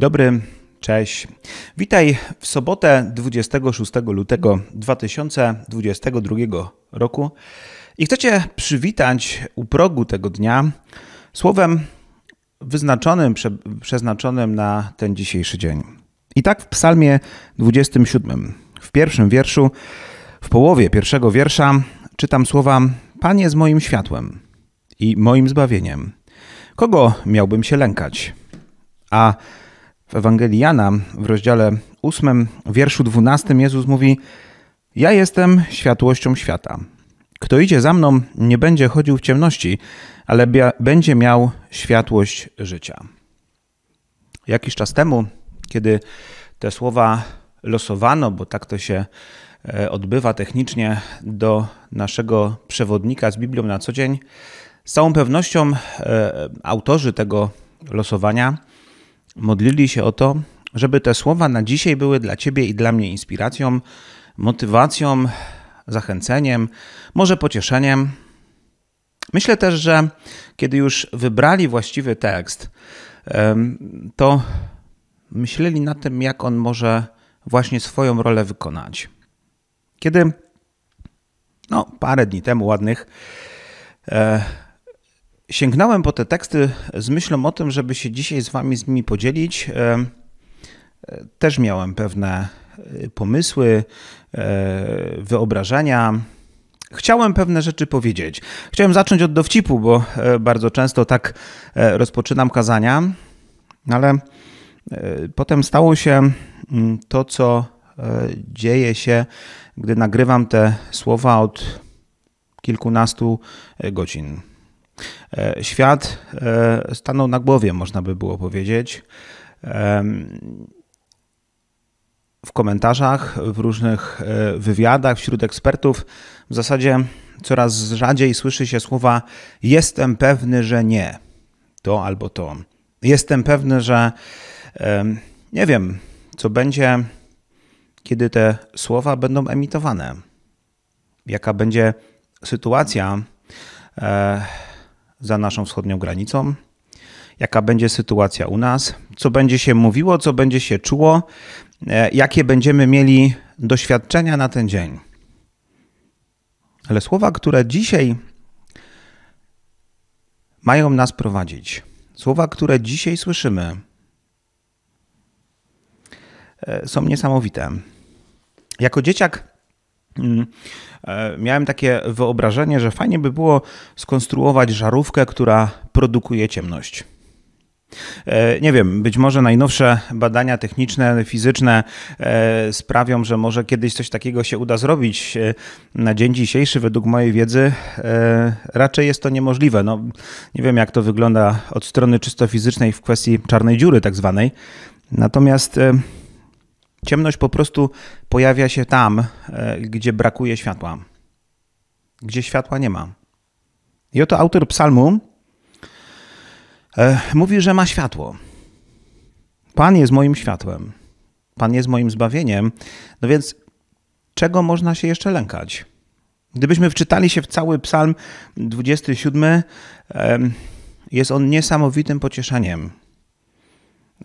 dobry, cześć. Witaj w sobotę 26 lutego 2022 roku i chcę Cię przywitać u progu tego dnia słowem wyznaczonym, prze, przeznaczonym na ten dzisiejszy dzień. I tak w Psalmie 27, w pierwszym wierszu, w połowie pierwszego wiersza, czytam słowa: Panie z moim światłem i moim zbawieniem. Kogo miałbym się lękać? A w Ewangelii Jana w rozdziale 8, wierszu 12 Jezus mówi: Ja jestem światłością świata. Kto idzie za mną, nie będzie chodził w ciemności, ale będzie miał światłość życia. Jakiś czas temu, kiedy te słowa losowano, bo tak to się e, odbywa technicznie, do naszego przewodnika z Biblią na co dzień, z całą pewnością e, e, autorzy tego losowania modlili się o to, żeby te słowa na dzisiaj były dla Ciebie i dla mnie inspiracją, motywacją, zachęceniem, może pocieszeniem. Myślę też, że kiedy już wybrali właściwy tekst, to myśleli na tym, jak on może właśnie swoją rolę wykonać. Kiedy no, parę dni temu ładnych e, Sięgnąłem po te teksty z myślą o tym, żeby się dzisiaj z Wami z nimi podzielić. E, e, też miałem pewne e, pomysły, wyobrażenia. Chciałem pewne rzeczy powiedzieć. Chciałem zacząć od dowcipu, bo bardzo często tak rozpoczynam kazania, ale potem stało się mm, to, co dzieje się, gdy nagrywam te słowa od kilkunastu godzin. E, świat e, stanął na głowie, można by było powiedzieć. E, w komentarzach, w różnych wywiadach wśród ekspertów w zasadzie coraz rzadziej słyszy się słowa: Jestem pewny, że nie to albo to. Jestem pewny, że nie wiem, co będzie, kiedy te słowa będą emitowane. Jaka będzie sytuacja za naszą wschodnią granicą, jaka będzie sytuacja u nas, co będzie się mówiło, co będzie się czuło, e, jakie będziemy mieli doświadczenia na ten dzień. Ale słowa, które dzisiaj mają nas prowadzić, słowa, które dzisiaj słyszymy, e, są niesamowite. Jako dzieciak Mm. E, miałem takie wyobrażenie, że fajnie by było skonstruować żarówkę, która produkuje ciemność. E, nie wiem, być może najnowsze badania techniczne, fizyczne e, sprawią, że może kiedyś coś takiego się uda zrobić. Na dzień dzisiejszy, według mojej wiedzy, raczej jest to niemożliwe. No, nie wiem, jak to wygląda od strony czysto fizycznej w kwestii czarnej dziury, tak zwanej. Natomiast Ciemność po prostu pojawia się tam, e, gdzie brakuje światła, gdzie światła nie ma. I oto autor psalmu e, mówi, że ma światło. Pan jest moim światłem, Pan jest moim zbawieniem, no więc czego można się jeszcze lękać? Gdybyśmy wczytali się w cały psalm 27, jest on niesamowitym pocieszeniem.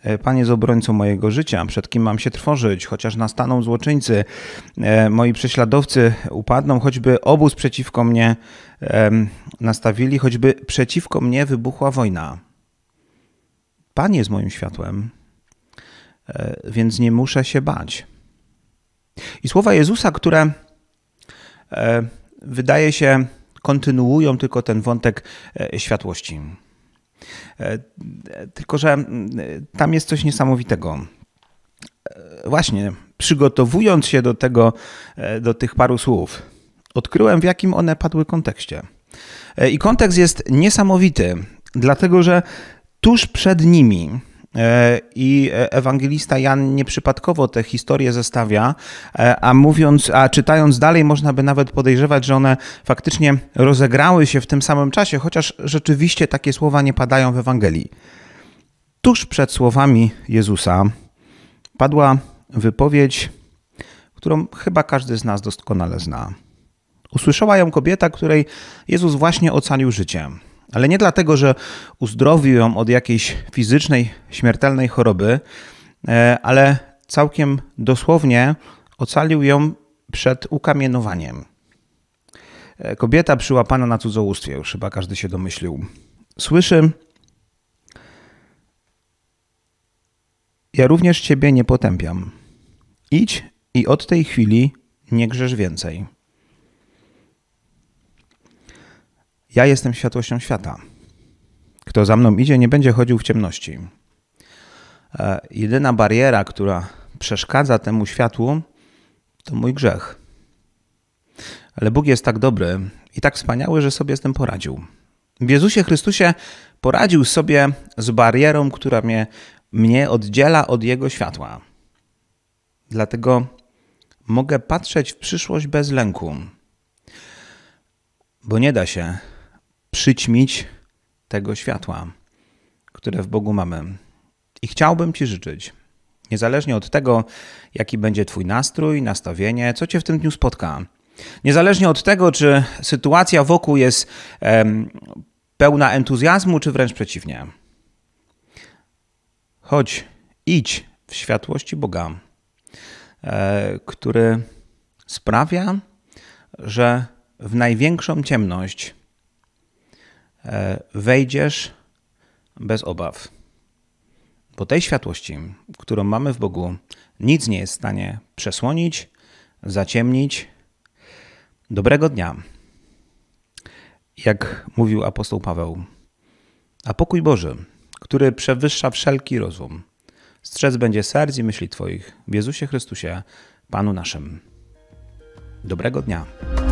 E, Pan jest obrońcą mojego życia, przed kim mam się trwożyć, chociaż nastaną złoczyńcy, e, moi prześladowcy upadną, choćby obóz przeciwko mnie nastawili, choćby przeciwko mnie wybuchła wojna. Pan jest moim światłem, e, więc nie muszę się bać. I słowa Jezusa, które wydaje się kontynuują tylko ten wątek światłości. E, e, tylko, że e, tam jest coś niesamowitego. Właśnie, przygotowując się do tego, do tych paru słów, odkryłem w jakim one padły kontekście. I kontekst jest niesamowity, dlatego że tuż przed nimi E, I ewangelista Jan nieprzypadkowo te historie zestawia, e, a mówiąc, a czytając dalej, można by nawet podejrzewać, że one faktycznie rozegrały się w tym samym czasie, chociaż rzeczywiście takie słowa nie padają w Ewangelii. Tuż przed słowami Jezusa padła wypowiedź, którą chyba każdy z nas doskonale zna. Usłyszała ją kobieta, której Jezus właśnie ocalił życie. Ale nie dlatego, że uzdrowił ją od jakiejś fizycznej, śmiertelnej choroby, e, ale całkiem dosłownie ocalił ją przed ukamienowaniem. E, kobieta przyłapana na cudzołóstwie, już chyba każdy się domyślił. Słyszy: Ja również ciebie nie potępiam. Idź i od tej chwili nie grzesz więcej. Ja jestem światłością świata. Kto za mną idzie, nie będzie chodził w ciemności. E, jedyna bariera, która przeszkadza temu światłu, to mój grzech. Ale Bóg jest tak dobry i tak wspaniały, że sobie z tym poradził. W Jezusie Chrystusie poradził sobie z barierą, która mnie, mnie oddziela od Jego światła. Dlatego mogę patrzeć w przyszłość bez lęku, bo nie da się przyćmić tego światła, które w Bogu mamy. I chciałbym Ci życzyć, niezależnie od tego, jaki będzie Twój nastrój, nastawienie, co Cię w tym dniu spotka, niezależnie od tego, czy sytuacja wokół jest em, pełna entuzjazmu, czy wręcz przeciwnie. Chodź, idź w światłości Boga, e, który sprawia, że w największą ciemność E, wejdziesz bez obaw. Bo tej światłości, którą mamy w Bogu, nic nie jest w stanie przesłonić, zaciemnić. Dobrego dnia. Jak mówił apostoł Paweł, a pokój Boży, który przewyższa wszelki rozum, strzec będzie serc i myśli Twoich w Jezusie Chrystusie, Panu naszym. Dobrego dnia.